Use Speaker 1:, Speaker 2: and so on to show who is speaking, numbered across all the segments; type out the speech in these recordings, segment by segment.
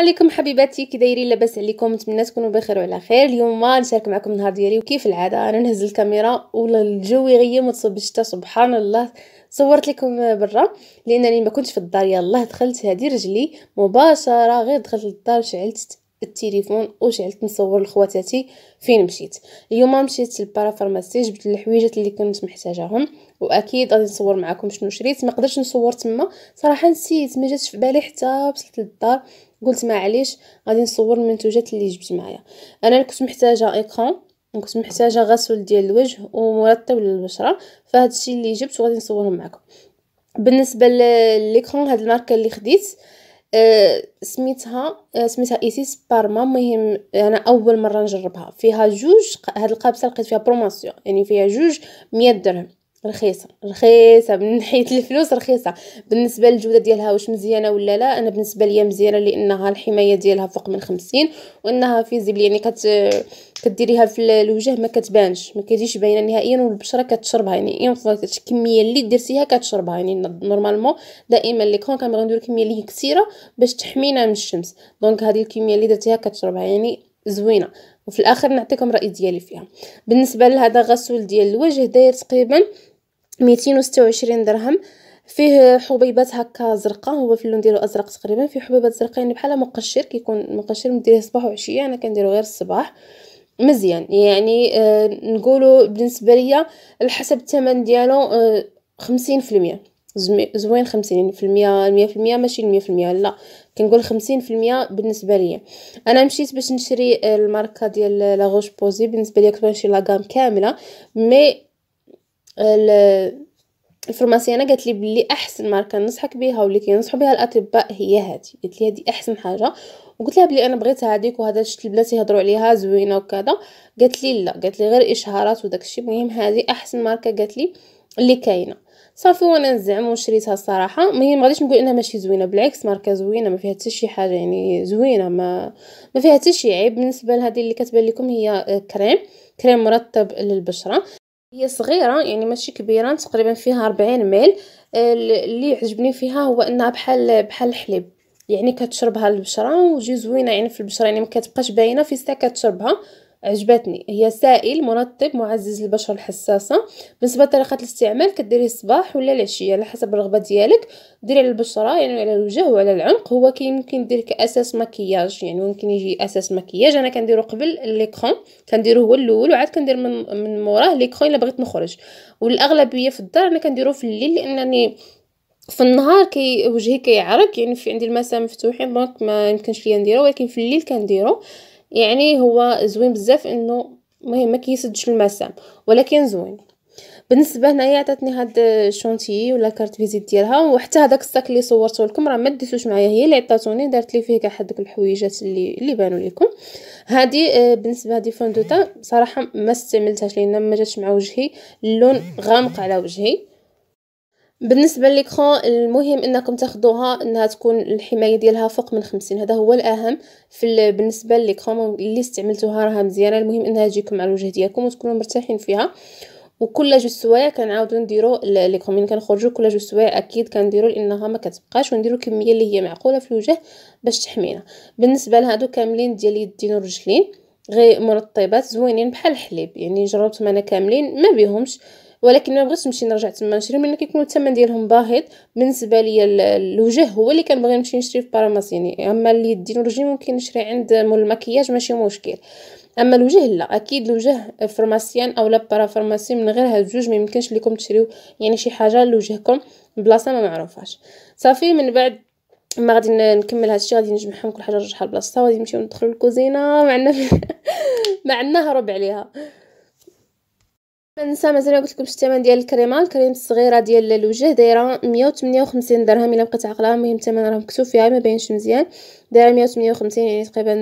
Speaker 1: عليكم حبيباتي كي دايرين لاباس عليكم نتمنى تكونوا بخير وعلى خير اليوم نشارك معكم النهار ديالي وكيف العاده انا نهز الكاميرا والله الجو يغيم وتصب الشتا سبحان الله صورت لكم برا لانني ما كنتش في الدار يلاه دخلت هذه رجلي مباشره غير دخلت للدار شعلت التليفون وشعلت نصور لخواتاتي فين مشيت اليوم مشيت للبارافارماسي جبت الحويجات اللي كنت محتاجاهم واكيد غادي نصور معكم شنو شريت ما قدرتش نصور تما صراحه نسيت ما جاتش في بالي حتى وصلت للدار قلت معليش غادي نصور المنتوجات اللي جبت معايا انا كنت محتاجه ايكرون كنت محتاجه غسول ديال الوجه ومرطب للبشره فهذا الشيء اللي جبت وغادي نصورهم معكم بالنسبه للايكرون هاد الماركه اللي خديت آه، سميتها آه، سميتها ايسيس بارما مهم انا اول مره نجربها فيها جوج هاد القابسه لقيت فيها بروموسيون يعني فيها جوج مية درهم رخيصه رخيصه من حيث الفلوس رخيصه بالنسبه للجوده ديالها واش مزيانه ولا لا انا بالنسبه ليا مزيانه لانها الحمايه ديالها فوق من خمسين وانها فيزيبل يعني كت كديريها في الوجه ما كتبانش ما كتجيش باينه نهائيا والبشره كتشربها يعني اون فوا الكميه اللي درتيها كتشربها يعني نورمالمون دائما لي كون كنبغيو نديرو كميه اللي كثيره باش تحمينا من الشمس دونك هذه الكميه اللي درتيها كتشربها يعني زوينه وفي الاخر نعطيكم راي ديالي فيها بالنسبه لهذا غسول ديال الوجه داير تقريبا ميتين وستة وعشرين درهم فيه حبيبات هكا زرقاء هو في اللون ديالو ازرق تقريبا فيه حبيبات زرقاء يعني بحال مقشر كيكون مقشر مديريه صباح وعشيه انا كنديرو غير الصباح مزيان يعني آه نقولوا بالنسبه ليا على حسب الثمن ديالو آه 50% زوين خمسين في المية ماشي المية لا كنقول خمسين المية بالنسبه ليا انا مشيت باش نشري الماركه ديال لا غوش بوزي بالنسبه ليا كنت نشري لاغام كامله مي الفرماسيانه قالت لي بلي احسن ماركه ننصحك بها واللي كينصحوا بها الاطباء هي هذه قالت لي هذه احسن حاجه وقلت لها بلي انا بغيت هذيك وهذا شفت البنات يهضروا عليها زوينه وكذا قالت لي لا قالت لي غير اشهارات وداك الشيء المهم هذه احسن ماركه قالت لي اللي كاينه صافي وانا نزعم وشريتها الصراحه ما غاديش نقول انها ماشي زوينه بالعكس ماركه زوينه ما فيها حتى شي حاجه يعني زوينه ما ما فيها حتى شي عيب بالنسبه لهذه اللي كتبان لكم هي آه، كريم كريم مرطب للبشره هي صغيره يعني ماشي كبيره تقريبا فيها ربعين ميل آه، اللي عجبني فيها هو انها بحال بحال الحليب يعني كتشربها البشره وجي زوينه يعني في البشره يعني مكتبقاش باينه في ساعه كتشربها عجبتني هي سائل مرطب معزز للبشرة الحساسة بالنسبة لطريقة الاستعمال كديريه الصباح ولا العشية على حسب الرغبة ديالك ديري على البشرة يعني على الوجه وعلى العنق هو يمكن دير كأساس مكياج يعني ممكن يجي أساس مكياج أنا كنديرو قبل ليكرون كنديرو هو الأول وعاد كندير من من موراه ليكرون إلا بغيت نخرج والأغلبية في الدار أنا كنديرو في الليل لأنني في النهار كي وجهي كيعرق يعني في عندي المسام مفتوحين دونك ما يمكنش ليا نديرو ولكن في الليل كنديرو يعني هو زوين بزاف انه المهم ما كيسدش المسام ولكن زوين بالنسبه هنايا عطاتني هاد الشونتي ولا كارت فيزيت ديالها وحتى هذاك الساك اللي صورته لكم راه ما ديتوش معايا هي اللي عطاتوني دارت لي فيه كاع هذوك الحويجات اللي اللي بانوا لكم هادي آه، بالنسبه هادي فوندوتا صراحه ما استعملتهاش لان ما جاتش مع وجهي اللون غامق على وجهي بالنسبه ليكرون المهم انكم تاخذوها انها تكون الحمايه ديالها فوق من 50 هذا هو الاهم في بالنسبه ليكرون اللي استعملتوها راها مزيانه المهم انها تجيكم على الوجه ديالكم وتكونوا مرتاحين فيها وكل جوج سوايع كنعاودو نديرو لي كومين كنخرجو كل جوج سوايع اكيد كنديرو لانها ما كتبقاش ونديرو كميه اللي هي معقوله في الوجه باش تحمينا بالنسبه لهادو كاملين ديال اليدين والرجلين غير مرطبات زوينين بحال الحليب يعني جربتهم انا كاملين ما بيهمش ولكن ما بغيتش نمشي نرجع تما نشري لان كيكون الثمن ديالهم باهظ بالنسبه ليا الوجه هو اللي كنبغي نمشي نشري في باراماسيني اما اليدين والرجلين ممكن نشري عند مول المكياج ماشي مشكل اما الوجه لا اكيد الوجه فرماسيان او لا بارا من غير هاد الجوج ما يمكنش لكم تشريو يعني شي حاجه لوجهكم بلاصه ما معروفاش صافي من بعد ما غادي نكمل هادشي غادي نجمعهم كل حاجه نرجعها لبلاصتها وغادي نمشيو ندخلو الكوزينه معنا معنا هرب عليها فنسى مازال قلت لكم الثمن ديال الكريمه الكريم الصغيره ديال الوجه دايره 158 درهم الا بقيت عقلها المهم الثمن راه مكتوب فيها ما باينش مزيان دايره 158 يعني تقريبا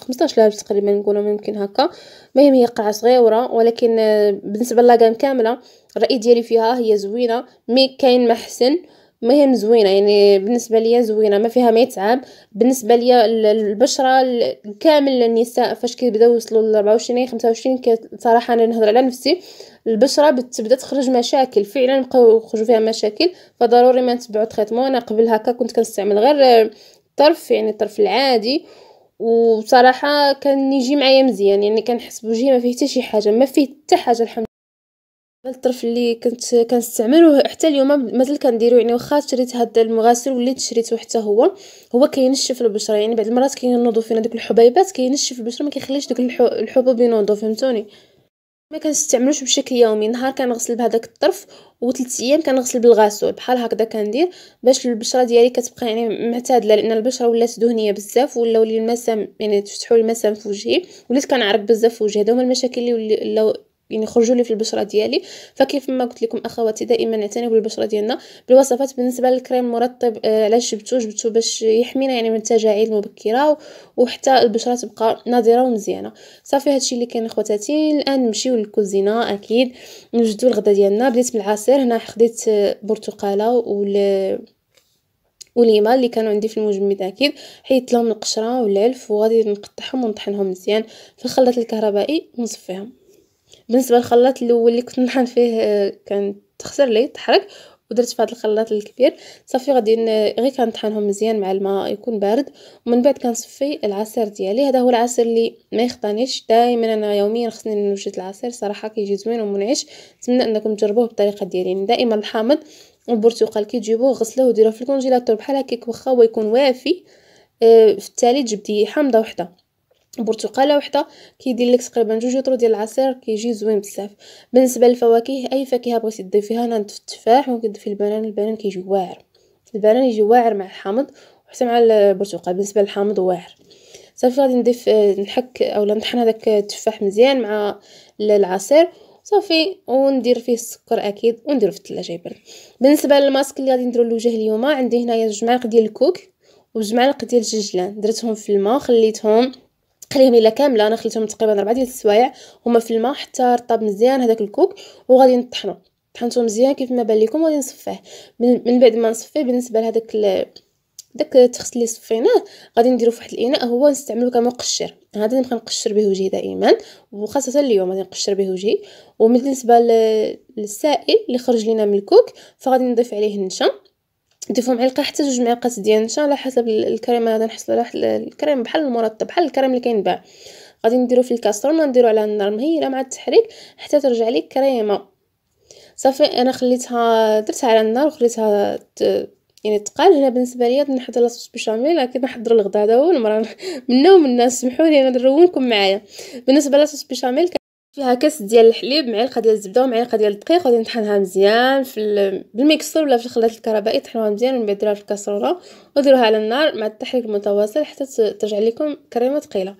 Speaker 1: 15000 آه، تقريبا نقولوا ممكن هكا المهم هي قرعه صغيره ولكن آه، بالنسبه للاغام كامله الراي ديالي فيها هي زوينه مي كاين محسن مهم زوينه يعني بالنسبه ليا زوينه ما فيها ما يتعب بالنسبه ليا البشره كامل النساء فاش كيبداو يوصلوا ل 24 25 صراحه انا نهضر على نفسي البشره بتبدا تخرج مشاكل فعلا بقاو يخرجوا فيها مشاكل فضروري ما نتبعوا تريتمون انا قبل هكا كنت كنستعمل غير الطرف يعني الطرف العادي وصراحه كان يجي معايا مزيان يعني كنحس بوجهي ما فيه حتى شي حاجه ما فيه حتى حاجه الحمد الطرف اللي كنت كنستعملو حتى اليوم مازال كنديرو يعني واخا شريت هاد المغسل وليت شريتو حتى هو هو كينشف البشره يعني بعض المرات كينوضو فينا دوك الحبيبات كينشف البشره ما كيخليش دوك الحبوب ينوضو فهمتوني ما كنستعملوش بشكل يومي نهار كنغسل بهذاك الطرف وثلاث ايام كنغسل بالغاسول بحال هكذا كندير باش البشره ديالي كتبقى يعني معتدله لان البشره ولات دهنيه بزاف ولاو المسام يعني تفتحوا المسام في وجهي وليت كنعرق بزاف في وجهي هادو هما المشاكل اللي ولاو يعني خرجوا لي في البشره ديالي فكيف ما قلت لكم اخواتي دائما نعتنيو بالبشره ديالنا بالوصفات بالنسبه للكريم المرطب آه، علاش جبتو جبتو باش يحمينا يعني من التجاعيد المبكره وحتى البشره تبقى ناضره ومزيانه صافي هادشي اللي كاين اخواتاتي الان نمشيو للكوزينه اكيد نوجدو الغدا ديالنا بديت بالعصير هنا خديت آه، برتقاله ولا وليما اللي كانوا عندي في المجمد اكيد حيت لهم القشره والعلف وغادي نقطعهم ونطحنهم مزيان في الخلاط الكهربائي ونصفيهم بالنسبه للخلاط الاول اللي كنت نحن فيه آه، كان تخسر لي تحرق ودرت في هذا الخلاط الكبير صافي غادي غير كنطحنهم مزيان مع الماء يكون بارد ومن بعد كنصفي العصير ديالي هذا هو العصير اللي ما يخطانيش دائما انا يوميا خصني نوجد العصير صراحه كيجي زوين ومنعش نتمنى انكم تجربوه بالطريقه ديالي يعني دائما الحامض والبرتقال كيجيبوه غسلوه وديروه في الكونجيلاتور بحال هكاك واخا هو يكون وافي آه، في التالي تجبدي حامضه وحده برتقاله وحده كيدير لك تقريبا جوج لتر ديال العصير كيجي زوين بزاف بالنسبه للفواكه اي فاكهه بغيتي تضيفيها انا نضيف التفاح ممكن تضيفي البنان البنان كيجي واعر البنان يجي واعر مع الحامض وحتى مع البرتقال بالنسبه للحامض واعر صافي غادي نضيف نحك اولا نطحن هذاك التفاح مزيان مع العصير صافي وندير فيه السكر اكيد ونديرو في الثلاجه يبرد بالنسبه للماسك اللي غادي نديرو للوجه اليوم عندي هنايا جوج معالق ديال الكوك وجوج معالق ديال الجلجلان درتهم في الماء خليتهم قليميله كامله انا خليتهم تقريبا ربعة ديال السوايع هما في الماء حتى رطب مزيان هذاك الكوك وغادي نطحنو طحنتو مزيان كيف ما بان لكم وغادي نصفيه من بعد ما نصفيه بالنسبه لهذاك داك التخس اللي صفيناه غادي نديرو فواحد الاناء هو نستعملو كمقشر هذا نبقى نقشر به وجهي دائما وخاصه اليوم غادي نقشر به وجهي وبالنسبه للسائل اللي خرج لينا من الكوك فغادي نضيف عليه النشا ضيفوا معلقه حتى جوج معلقات ديال النشا على حسب الكريمه غادي نحصل على واحد الكريم بحال المرطب بحال الكريم اللي كينباع غادي نديرو في الكاسرونه نديرو على النار مهيله مع التحريك حتى ترجع لي كريمه صافي انا خليتها درتها على النار وخليتها ت... يعني تقال هنا بالنسبه ليا نحضر لاصوص بشاميل اكيد نحضر الغدا هذا هو المره منا ومنا سمحوا لي انا نرونكم معايا بالنسبه لاصوص بشاميل فيها كاس ديال الحليب معلقه ديال الزبده ومعلقه ديال الدقيق وغادي نطحنها مزيان في بالميكسر ولا في الخلاط الكهربائي طحنوها مزيان ومن بعد في الكاسروله وديروها على النار مع التحريك المتواصل حتى ترجع لكم كريمه ثقيله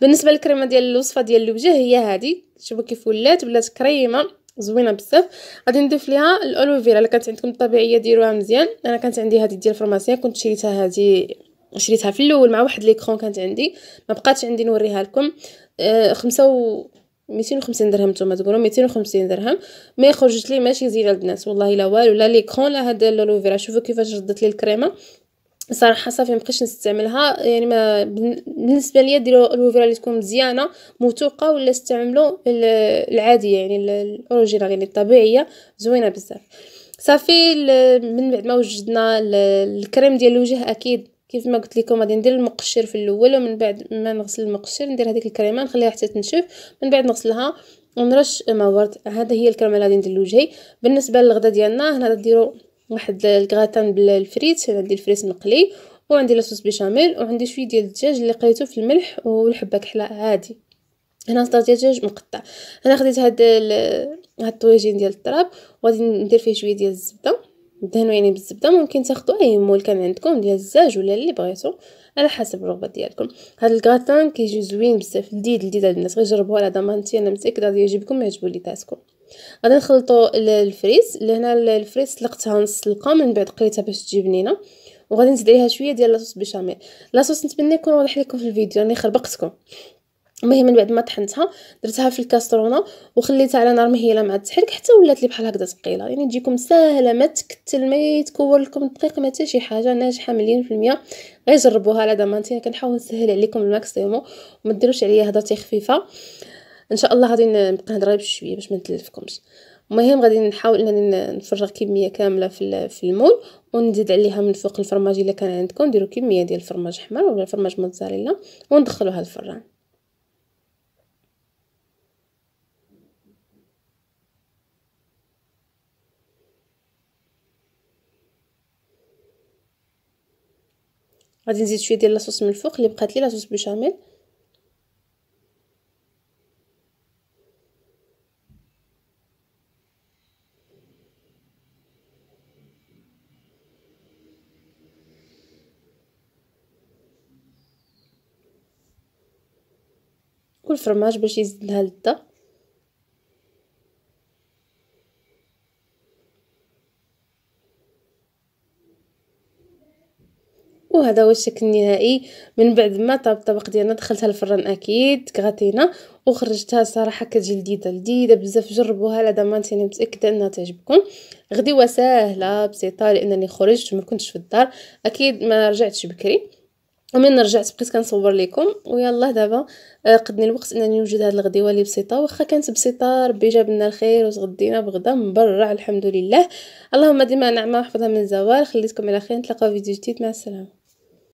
Speaker 1: بالنسبه للكريمه ديال الوصفه ديال الوجه هي هذه شوفوا كيف ولات ولات كريمه زوينه بزاف غادي نضيف ليها الاولوفيرا الا كانت عندكم الطبيعيه ديروها مزيان انا كانت عندي هذه ديال الفرماسيان كنت شريتها هذه شريتها في الاول مع واحد ليكرون كانت عندي ما بقاتش عندي نوريها لكم آه، خمسة و ميتين وخمسين درهم نتوما تقولوا ميتين وخمسين درهم ما خرجت لي ماشي زينه البنات والله لا والو لا ليكرون لا هاد لولوفيرا شوفوا كيفاش ردت لي الكريمه صراحه صافي مابقيتش نستعملها يعني ما بالنسبه ليا ديروا الوفيرا اللي تكون مزيانه موثوقه ولا استعملوا العاديه يعني الاوريجينال يعني الطبيعيه زوينه بزاف صافي من بعد ما وجدنا الكريم ديال الوجه اكيد كيف ما قلت لكم غادي ندير المقشر في الاول ومن بعد ما نغسل المقشر ندير هذيك الكريمه نخليها حتى تنشف من بعد نغسلها ونرش ورد هذا هي الكريمه اللي غادي ندير لوجهي بالنسبه للغدا ديالنا هنا ديروا واحد الكغاتان بالفريت هنا عندي الفريت مقلي وعندي لاصوص بيشاميل وعندي شويه ديال الدجاج اللي قليته في الملح والحبه كحله عادي هنا صدر الدجاج مقطع انا خديت هاد هاد الطويجين ديال التراب وغادي ندير فيه شويه ديال الزبده دهنوا يعني بالزبده ممكن تاخذوا اي مول كان عندكم ديال الزاج ولا اللي بغيتو على حسب الرغبه ديالكم هاد الكراتان كيجي زوين بزاف لذيذ لذيذ الناس غير جربوه على ضمانتي انا متاكده غادي يعجبكم يعجبوا ليداتكم غادي نخلطوا الفريز لهنا الفريز سلقتها نص سلقه من بعد قريتها باش تجي بنينه وغادي نزيد عليها شويه ديال لاصوص بيشاميل لاصوص نتمنى يكون واضح لكم في الفيديو راني خربقتكم المهم من بعد ما طحنتها درتها في الكاسترونه وخليتها على نار مهيله مع التحريك حتى ولات لي بحال هكذا ثقيله يعني تجيكم ساهله ما تكتل ما يتكور لكم الدقيق ما حتى شي حاجه ناجحه مليون في المية غير جربوها على دمانتي كنحاول نسهل عليكم الماكسيموم وما ديروش عليا هضرتي خفيفه ان شاء الله غادي نبقى نهضر غير بشويه باش ما نتلفكمش المهم غادي نحاول انني نفرغ كميه كامله في في المول ونزيد عليها من فوق الفرماج الا كان عندكم ديروا كميه ديال الفرماج حمر ولا الفرماج موتزاريلا وندخلوها الفران غادي نزيد شويه ديال لاصوص من الفوق اللي بقات لي لاصوص بشاميل والفرماج باش يزيد لها اللذه وهذا هو الشكل النهائي من بعد ما طاب الطبق ديالنا دخلتها الفران اكيد كغاتينا وخرجتها صراحه كتجي لذيذه لذيذه بزاف جربوها لا ضمانتي انا متاكده انها تعجبكم غدي وسهله بسيطه لانني خرجت ما كنتش في الدار اكيد ما رجعتش بكري ومن رجعت بقيت كنصور لكم ويلا دابا آه، قدني الوقت انني نوجد هذه الغديوه اللي بسيطه واخا كانت بسيطه ربي جاب لنا الخير وتغدينا بغدا مبرع الحمد لله اللهم ديما نعمه واحفظها من الزوال خليتكم على خير نتلاقاو فيديو جديد مع السلامه